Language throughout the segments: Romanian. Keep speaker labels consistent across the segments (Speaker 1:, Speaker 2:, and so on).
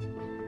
Speaker 1: Thank you.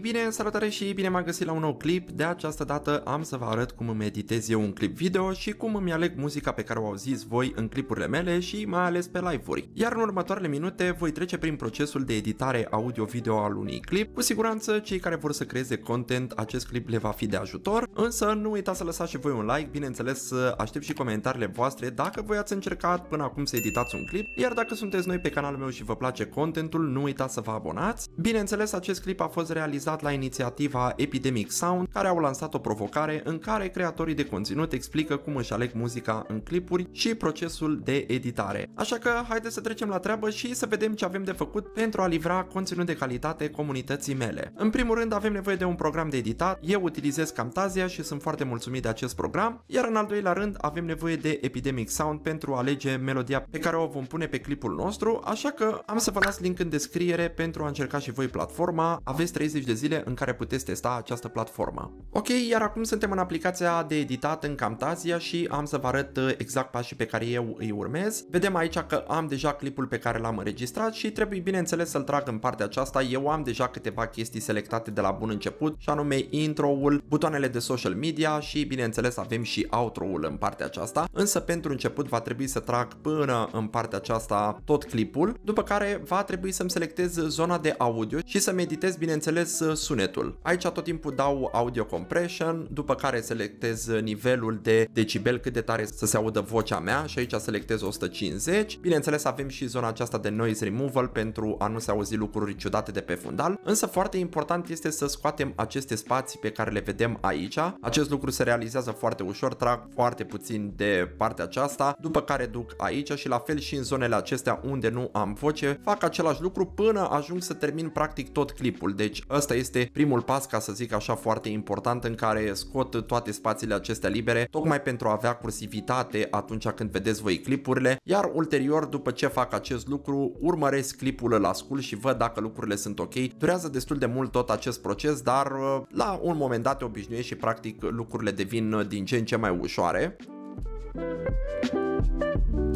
Speaker 1: bine, salutare și bine m-am găsit la un nou clip, de această dată am să vă arăt cum îmi editez eu un clip video și cum îmi aleg muzica pe care o auziți voi în clipurile mele și mai ales pe live-uri. Iar în următoarele minute voi trece prin procesul de editare audio-video al unui clip, cu siguranță cei care vor să creeze content acest clip le va fi de ajutor, însă nu uitați să lăsați și voi un like, bineînțeles să aștept și comentariile voastre dacă voi ați încercat până acum să editați un clip, iar dacă sunteți noi pe canalul meu și vă place contentul, nu uitați să vă abonați. Bineînțeles acest clip a fost realizat lansat la inițiativa Epidemic Sound, care au lansat o provocare în care creatorii de conținut explică cum își aleg muzica în clipuri și procesul de editare. Așa că haideți să trecem la treabă și să vedem ce avem de făcut pentru a livra conținut de calitate comunității mele. În primul rând avem nevoie de un program de editat, eu utilizez Camtasia și sunt foarte mulțumit de acest program, iar în al doilea rând avem nevoie de Epidemic Sound pentru a alege melodia pe care o vom pune pe clipul nostru, așa că am să vă las link în descriere pentru a încerca și voi platforma, aveți 30 de zile în care puteți testa această platformă. Ok, iar acum suntem în aplicația de editat în Camtasia și am să vă arăt uh, exact pașii pe care eu îi urmez. Vedem aici că am deja clipul pe care l-am înregistrat și trebuie bineînțeles să-l trag în partea aceasta. Eu am deja câteva chestii selectate de la bun început și anume intro-ul, butoanele de social media și bineînțeles avem și outro-ul în partea aceasta, însă pentru început va trebui să trag până în partea aceasta tot clipul, după care va trebui să-mi selectez zona de audio și să-mi editez bineînțeles uh, sunetul. Aici tot timpul dau audio compression, după care selectez nivelul de decibel cât de tare să se audă vocea mea și aici selectez 150. Bineînțeles avem și zona aceasta de noise removal pentru a nu se auzi lucruri ciudate de pe fundal, însă foarte important este să scoatem aceste spații pe care le vedem aici. Acest lucru se realizează foarte ușor, trag foarte puțin de partea aceasta, după care duc aici și la fel și în zonele acestea unde nu am voce, fac același lucru până ajung să termin practic tot clipul. Deci ăsta este primul pas, ca să zic așa, foarte important în care scot toate spațiile acestea libere, tocmai pentru a avea cursivitate atunci când vedeți voi clipurile, iar ulterior, după ce fac acest lucru, urmăresc clipul, la scul și văd dacă lucrurile sunt ok. Durează destul de mult tot acest proces, dar uh, la un moment dat te obișnuiești și practic lucrurile devin din ce în ce mai ușoare. Thank you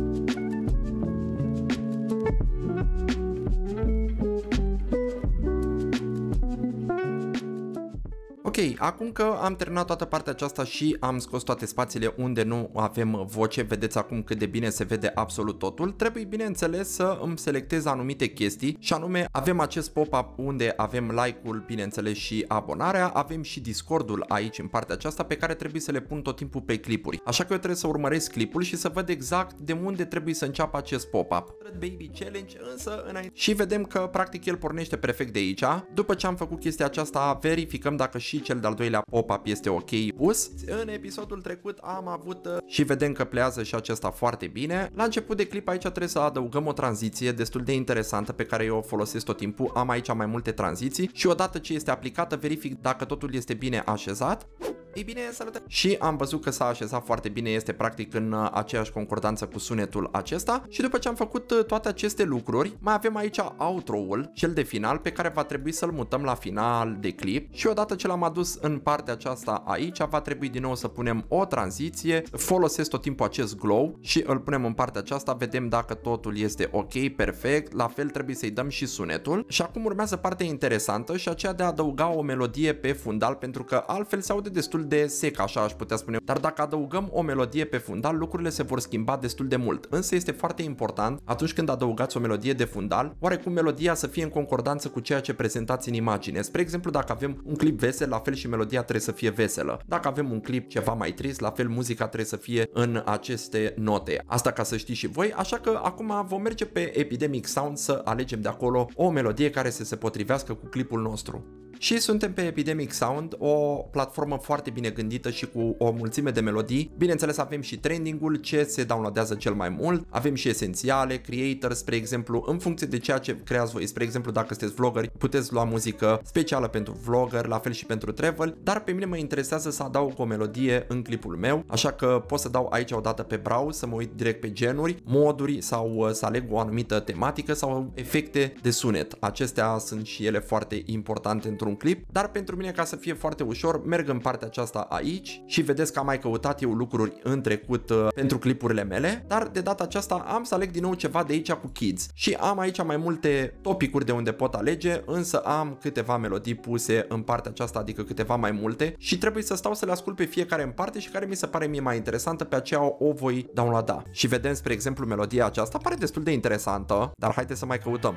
Speaker 1: Ok, acum că am terminat toată partea aceasta și am scos toate spațiile unde nu avem voce, vedeți acum cât de bine se vede absolut totul, trebuie bineînțeles să îmi selectez anumite chestii și anume avem acest pop-up unde avem like-ul, bineînțeles și abonarea, avem și Discord-ul aici în partea aceasta pe care trebuie să le pun tot timpul pe clipuri. Așa că eu trebuie să urmăresc clipul și să văd exact de unde trebuie să înceapă acest pop-up. Baby Challenge însă înainte. Și vedem că practic el pornește perfect de aici. După ce am făcut chestia aceasta, verificăm dacă și cel de-al doilea pop-up este ok pus. În episodul trecut am avut uh, și vedem că plează și acesta foarte bine. La început de clip aici trebuie să adăugăm o tranziție destul de interesantă pe care eu o folosesc tot timpul. Am aici mai multe tranziții și odată ce este aplicată verific dacă totul este bine așezat. Ei bine, salută! Și am văzut că s-a așezat foarte bine, este practic în uh, aceeași concordanță cu sunetul acesta și după ce am făcut uh, toate aceste lucruri, mai avem aici outro-ul, cel de final, pe care va trebui să-l mutăm la final de clip și odată ce l-am adus în partea aceasta aici, va trebui din nou să punem o tranziție, folosesc tot timpul acest glow și îl punem în partea aceasta, vedem dacă totul este ok, perfect, la fel trebuie să-i dăm și sunetul și acum urmează partea interesantă și aceea de a adăuga o melodie pe fundal pentru că altfel se aude destul de sec, așa aș putea spune, dar dacă adăugăm o melodie pe fundal, lucrurile se vor schimba destul de mult, însă este foarte important atunci când adăugați o melodie de fundal, oarecum melodia să fie în concordanță cu ceea ce prezentați în imagine. Spre exemplu, dacă avem un clip vesel, la fel și melodia trebuie să fie veselă. Dacă avem un clip ceva mai trist, la fel muzica trebuie să fie în aceste note. Asta ca să știți și voi, așa că acum vom merge pe Epidemic Sound să alegem de acolo o melodie care să se potrivească cu clipul nostru. Și suntem pe Epidemic Sound, o platformă foarte bine gândită și cu o mulțime de melodii. Bineînțeles avem și trendingul ce se downloadează cel mai mult, avem și esențiale, creator, spre exemplu, în funcție de ceea ce creați voi, spre exemplu dacă sunteți vloggeri, puteți lua muzică specială pentru vlogger, la fel și pentru travel, dar pe mine mă interesează să adaug o melodie în clipul meu, așa că pot să dau aici o dată pe browse, să mă uit direct pe genuri, moduri sau uh, să aleg o anumită tematică sau efecte de sunet. Acestea sunt și ele foarte importante într-un un clip, dar pentru mine ca să fie foarte ușor, merg în partea aceasta aici și vedeți că am mai căutat eu lucruri în trecut uh, pentru clipurile mele, dar de data aceasta am să aleg din nou ceva de aici cu kids și am aici mai multe topicuri de unde pot alege, însă am câteva melodii puse în partea aceasta, adică câteva mai multe și trebuie să stau să le ascult pe fiecare în parte și care mi se pare mie mai interesantă, pe aceea o voi downloada. Și vedem, spre exemplu, melodia aceasta, pare destul de interesantă, dar haideți să mai căutăm.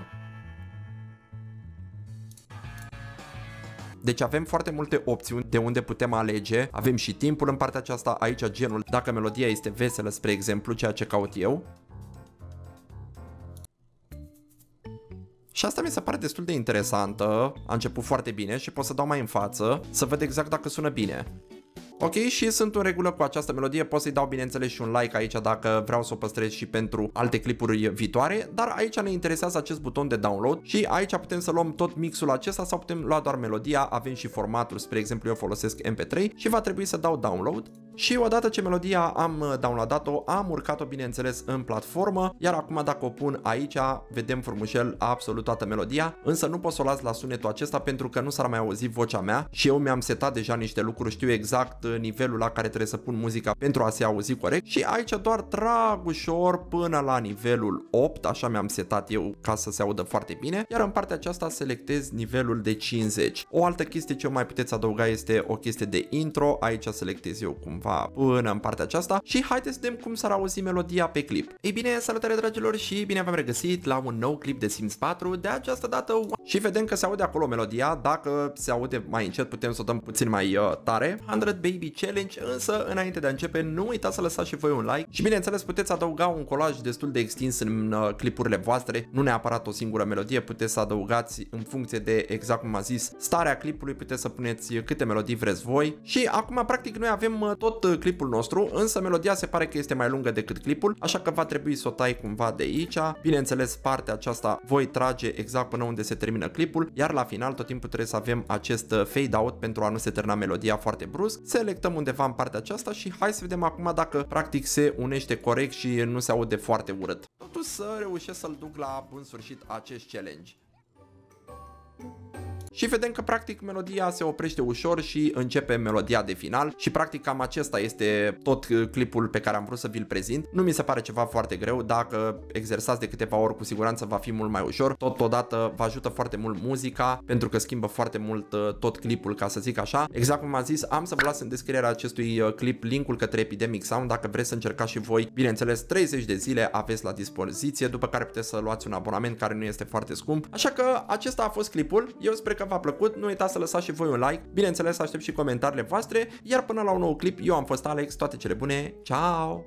Speaker 1: Deci avem foarte multe opțiuni de unde putem alege. Avem și timpul în partea aceasta, aici genul, dacă melodia este veselă, spre exemplu, ceea ce caut eu. Și asta mi se pare destul de interesantă, a început foarte bine și pot să dau mai în față să văd exact dacă sună bine. Ok, și sunt în regulă cu această melodie, pot să-i dau bineînțeles și un like aici dacă vreau să o păstrez și pentru alte clipuri viitoare, dar aici ne interesează acest buton de download și aici putem să luăm tot mixul acesta sau putem lua doar melodia, avem și formatul, spre exemplu eu folosesc MP3 și va trebui să dau download și odată ce melodia am uh, downloadat-o, am urcat-o bineînțeles în platformă, iar acum dacă o pun aici, vedem frumușel absolut toată melodia, însă nu pot să o las la sunetul acesta pentru că nu s-ar mai auzi vocea mea și eu mi-am setat deja niște lucruri, știu exact uh, nivelul la care trebuie să pun muzica pentru a se auzi corect și aici doar trag ușor până la nivelul 8, așa mi-am setat eu ca să se audă foarte bine, iar în partea aceasta selectez nivelul de 50. O altă chestie ce mai puteți adăuga este o chestie de intro, aici selectez eu cumva cumva până în partea aceasta și haideți să vedem cum s-ar auzi melodia pe clip. Ei bine, salutare dragilor și bine v-am regăsit la un nou clip de Sims 4, de această dată și vedem că se aude acolo melodia, dacă se aude mai încet putem să o dăm puțin mai uh, tare. 100 Baby Challenge, însă înainte de a începe nu uitați să lăsați și voi un like și bineînțeles puteți adăuga un colaj destul de extins în uh, clipurile voastre, nu neapărat o singură melodie, puteți să adăugați în funcție de exact cum am zis, starea clipului, puteți să puneți câte melodii vreți voi și acum practic noi avem uh, tot tot uh, clipul nostru, însă melodia se pare că este mai lungă decât clipul, așa că va trebui să o tai cumva de aici. Bineînțeles, partea aceasta voi trage exact până unde se termină clipul, iar la final tot timpul trebuie să avem acest uh, fade-out pentru a nu se termina melodia foarte brusc. Selectăm undeva în partea aceasta și hai să vedem acum dacă practic se unește corect și nu se aude foarte urât. Totuși să reușesc să-l duc la bun sfârșit acest challenge. Și vedem că practic melodia se oprește ușor și începe melodia de final și practic cam acesta este tot uh, clipul pe care am vrut să vi-l prezint. Nu mi se pare ceva foarte greu, dacă exersați de câteva ori cu siguranță va fi mult mai ușor. Totodată vă ajută foarte mult muzica pentru că schimbă foarte mult uh, tot clipul ca să zic așa. Exact cum am zis, am să vă las în descrierea acestui uh, clip linkul către Epidemic Sound dacă vreți să încercați și voi. Bineînțeles, 30 de zile aveți la dispoziție, după care puteți să luați un abonament care nu este foarte scump. Așa că acesta a fost clipul. Eu sper că v-a plăcut, nu uitați să lăsați și voi un like, bineînțeles aștept și comentariile voastre, iar până la un nou clip, eu am fost Alex, toate cele bune, ciao!